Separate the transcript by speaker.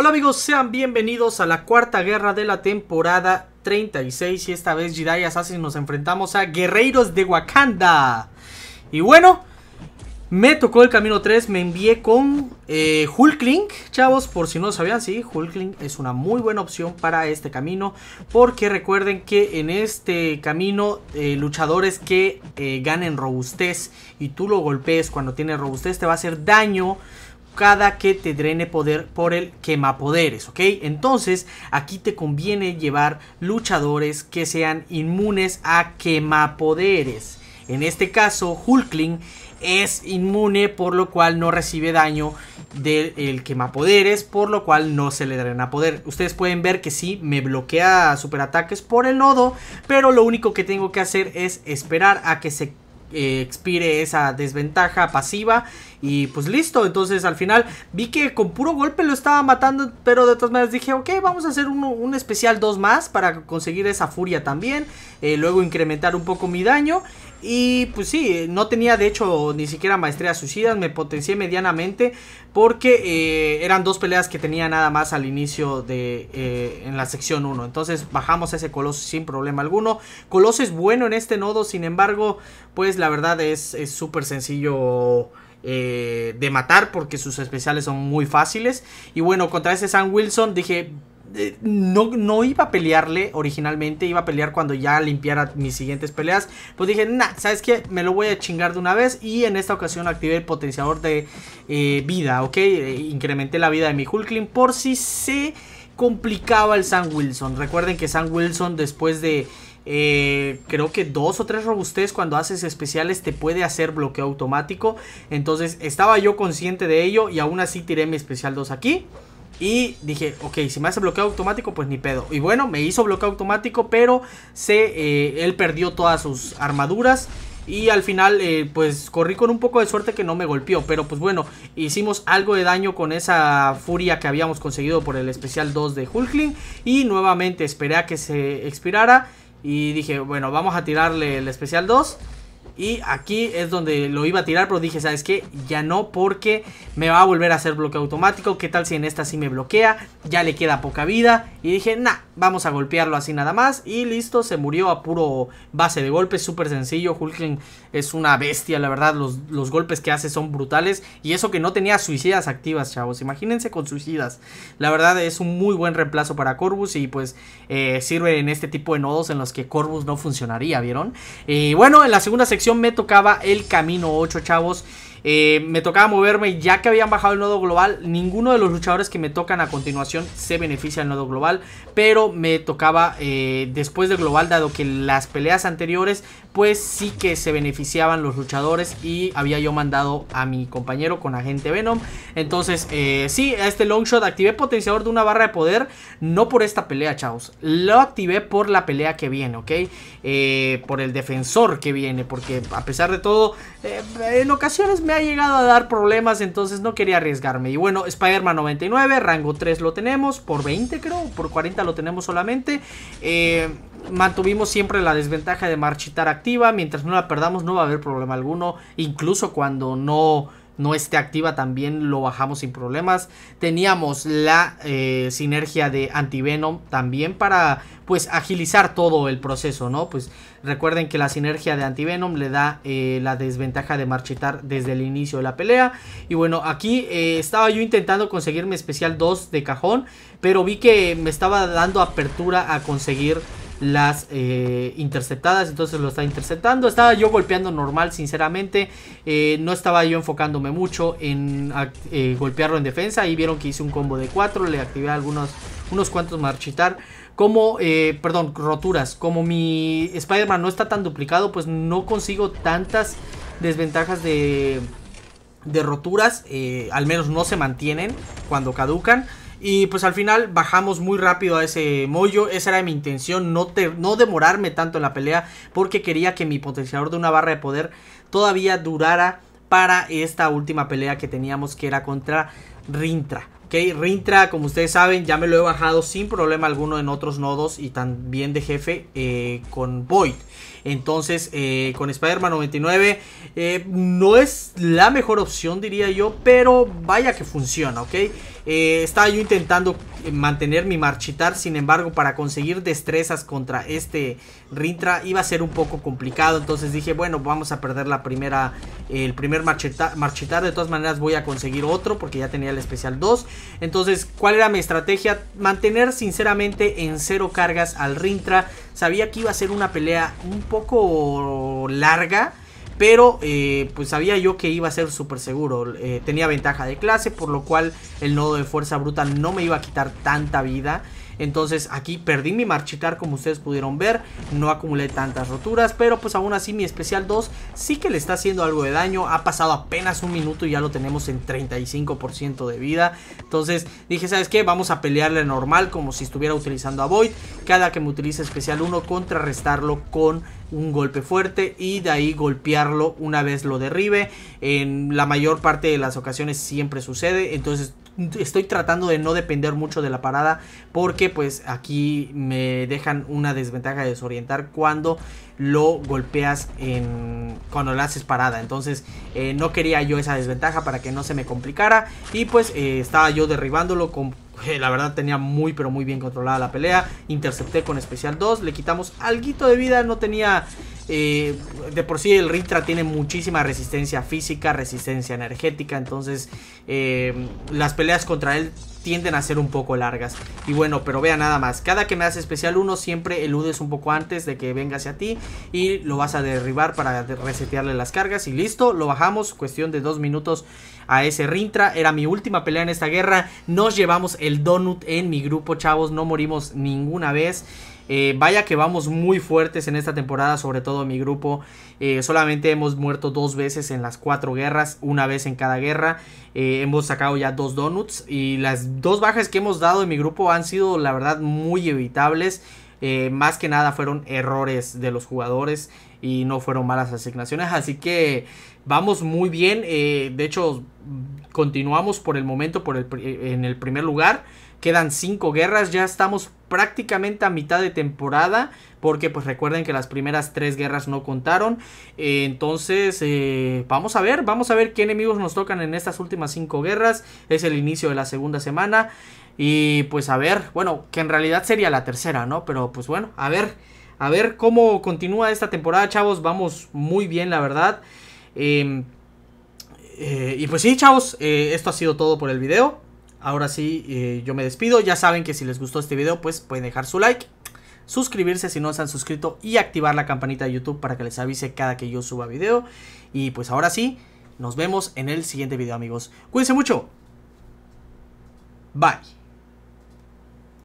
Speaker 1: Hola amigos, sean bienvenidos a la cuarta guerra de la temporada 36 y esta vez Jedi Assassin nos enfrentamos a Guerreiros de Wakanda. Y bueno, me tocó el camino 3, me envié con eh, Hulkling, chavos, por si no lo sabían, sí, Hulkling es una muy buena opción para este camino, porque recuerden que en este camino eh, luchadores que eh, ganen robustez y tú lo golpees cuando tiene robustez te va a hacer daño cada que te drene poder por el quemapoderes, ¿ok? Entonces aquí te conviene llevar luchadores que sean inmunes a quemapoderes. En este caso, Hulkling es inmune, por lo cual no recibe daño del quemapoderes, por lo cual no se le drena poder. Ustedes pueden ver que sí, me bloquea superataques por el nodo, pero lo único que tengo que hacer es esperar a que se eh, expire esa desventaja pasiva y pues listo, entonces al final vi que con puro golpe lo estaba matando, pero de todas maneras dije, ok, vamos a hacer un, especial 2 más para conseguir esa furia también, eh, luego incrementar un poco mi daño y pues sí, eh, no tenía de hecho ni siquiera maestría suicidas, me potencié medianamente porque eh, eran dos peleas que tenía nada más al inicio de eh, en la sección 1. Entonces bajamos a ese coloso sin problema alguno. coloso es bueno en este nodo, sin embargo, pues la verdad es súper sencillo. de matar porque sus especiales son muy fáciles y bueno contra ese Sam Wilson dije no, no iba a pelearle originalmente, iba a pelear cuando ya limpiara mis siguientes peleas. Pues dije, nah, ¿sabes qué? Me lo voy a chingar de una vez. Y en esta ocasión activé el potenciador de eh, vida, ¿ok? Eh, incrementé la vida de mi Hulkling por si se complicaba el Sam Wilson. Recuerden que Sam Wilson después de... Eh, creo que dos o tres robustez cuando haces especiales te puede hacer bloqueo automático. Entonces estaba yo consciente de ello y aún así tiré mi especial 2 aquí. Y dije, ok, si me hace bloqueo automático, pues ni pedo. Y bueno, me hizo bloqueo automático, pero se, eh, él perdió todas sus armaduras. Y al final, eh, pues corrí con un poco de suerte que no me golpeó. Pero pues bueno, hicimos algo de daño con esa furia que habíamos conseguido por el especial 2 de Hulkling. Y nuevamente esperé a que se expirara. Y dije, bueno, vamos a tirarle el especial 2. Y aquí es donde lo iba a tirar, pero dije, ¿sabes qué? Ya no, porque me va a volver a hacer bloqueo automático. ¿Qué tal si en esta sí me bloquea? Ya le queda poca vida. Y dije, nah, vamos a golpearlo así nada más. Y listo, se murió a puro base de golpes, súper sencillo. Hulken es una bestia, la verdad. Los, golpes que hace son brutales. Y eso que no tenía suicidas activas, chavos. Imagínense con suicidas. La verdad es un muy buen reemplazo para Corvus. Y pues eh, sirve en este tipo de nodos en los que Corvus no funcionaría, ¿vieron? Y bueno, en la segunda sección me tocaba el camino 8, chavos. Eh, me tocaba moverme ya que habían bajado el nodo global, ninguno de los luchadores que me tocan a continuación se beneficia el nodo global, pero me tocaba eh, después del global, dado que las peleas anteriores, pues sí que se beneficiaban los luchadores y había yo mandado a mi compañero con agente Venom. Entonces, eh, sí, a este long shot activé potenciador de una barra de poder, no por esta pelea, chavos, lo activé por la pelea que viene, ¿ok? por el defensor que viene, porque a pesar de todo, en ocasiones me ha llegado a dar problemas, entonces no quería arriesgarme. Y bueno, Spider-Man 99, rango 3 lo tenemos, por 20 creo, por 40 lo tenemos solamente. Eh, mantuvimos siempre la desventaja de marchitar activa, mientras no la perdamos no va a haber problema alguno, incluso cuando no no esté activa también lo bajamos sin problemas. Teníamos la eh, sinergia de Antivenom también para pues agilizar todo el proceso, ¿no? Pues recuerden que la sinergia de Antivenom le da eh, la desventaja de marchitar desde el inicio de la pelea. Y bueno, aquí eh, estaba yo intentando conseguir mi especial 2 de cajón, pero vi que me estaba dando apertura a conseguir las eh, interceptadas, entonces lo está interceptando. Estaba yo golpeando normal, sinceramente. Eh, no estaba yo enfocándome mucho en eh, golpearlo en defensa. y vieron que hice un combo de 4, le activé algunos unos cuantos marchitar. Como, perdón, roturas. Como mi Spider-Man no está tan duplicado, pues no consigo tantas desventajas de, de roturas. al menos no se mantienen cuando caducan. Y pues al final bajamos muy rápido a ese mollo. Esa era mi intención, no, te, no demorarme tanto en la pelea. Porque quería que mi potenciador de una barra de poder todavía durara para esta última pelea que teníamos que era contra Rintra. Ok, Rintra, como ustedes saben, ya me lo he bajado sin problema alguno en otros nodos y también de jefe eh, con Void. Entonces, eh, con Spider-Man 99 eh, no es la mejor opción, diría yo, pero vaya que funciona, ¿ok? Eh, estaba yo intentando eh, mantener mi marchitar, sin embargo, para conseguir destrezas contra este Rintra iba a ser un poco complicado. Entonces dije, bueno, vamos a perder la primera, el primer marchitar, marchitar. De todas maneras, voy a conseguir otro porque ya tenía el especial 2. Entonces, ¿cuál era mi estrategia? Mantener sinceramente en cero cargas al Rintra. Sabía que iba a ser una pelea un poco larga. Pero eh, pues sabía yo que iba a ser súper seguro. Eh, tenía ventaja de clase, por lo cual el nodo de fuerza bruta no me iba a quitar tanta vida. Entonces aquí perdí mi marchitar como ustedes pudieron ver No acumulé tantas roturas Pero pues aún así mi especial 2 sí que le está haciendo algo de daño Ha pasado apenas un minuto y ya lo tenemos en 35% de vida Entonces dije, ¿sabes qué? Vamos a pelearle normal como si estuviera utilizando a Void Cada que me utilice especial 1 contrarrestarlo con un golpe fuerte y de ahí golpearlo una vez lo derribe. En la mayor parte de las ocasiones siempre sucede, entonces estoy tratando de no depender mucho de la parada porque pues aquí me dejan una desventaja de desorientar cuando lo golpeas en cuando lo haces parada entonces eh, no quería yo esa desventaja para que no se me complicara y pues eh, estaba yo derribándolo con eh, la verdad tenía muy pero muy bien controlada la pelea. Intercepté con especial 2, le quitamos alguito de vida, no tenía... Eh, de por sí el Ritra tiene muchísima resistencia física, resistencia energética, entonces eh, las peleas contra él tienden a ser un poco largas. Y bueno, pero vea nada más. Cada que me hace especial 1 siempre eludes un poco antes de que venga hacia ti. Y lo vas a derribar para resetearle las cargas. Y listo, lo bajamos. Cuestión de dos minutos a ese Rintra. Era mi última pelea en esta guerra. Nos llevamos el donut en mi grupo, chavos. No morimos ninguna vez. Eh, vaya que vamos muy fuertes en esta temporada, sobre todo mi grupo. Eh, solamente hemos muerto dos veces en las cuatro guerras, una vez en cada guerra. Eh, hemos sacado ya dos donuts y las dos bajas que hemos dado en mi grupo han sido, la verdad, muy evitables. más que nada fueron errores de los jugadores y no fueron malas asignaciones. Así que vamos muy bien. Eh, de hecho, continuamos por el momento por eh, en el primer lugar. Quedan cinco guerras, ya estamos prácticamente a mitad de temporada, porque pues recuerden que las primeras tres guerras no contaron. Eh, entonces, vamos a ver, vamos a ver qué enemigos nos tocan en estas últimas cinco guerras. Es el inicio de la segunda semana. Y pues a ver, bueno, que en realidad sería la tercera, ¿no? Pero pues bueno, a ver. A ver cómo continúa esta temporada, chavos. Vamos muy bien, la verdad. Em, eh, y pues sí, chavos, eh, esto ha sido todo por el video. Ahora sí, eh, yo me despido. Ya saben que si les gustó este video, pues pueden dejar su like, suscribirse si no se han suscrito y activar la campanita de YouTube para que les avise cada que yo suba video. Y pues ahora sí, nos vemos en el siguiente video, amigos. Cuídense mucho. Bye.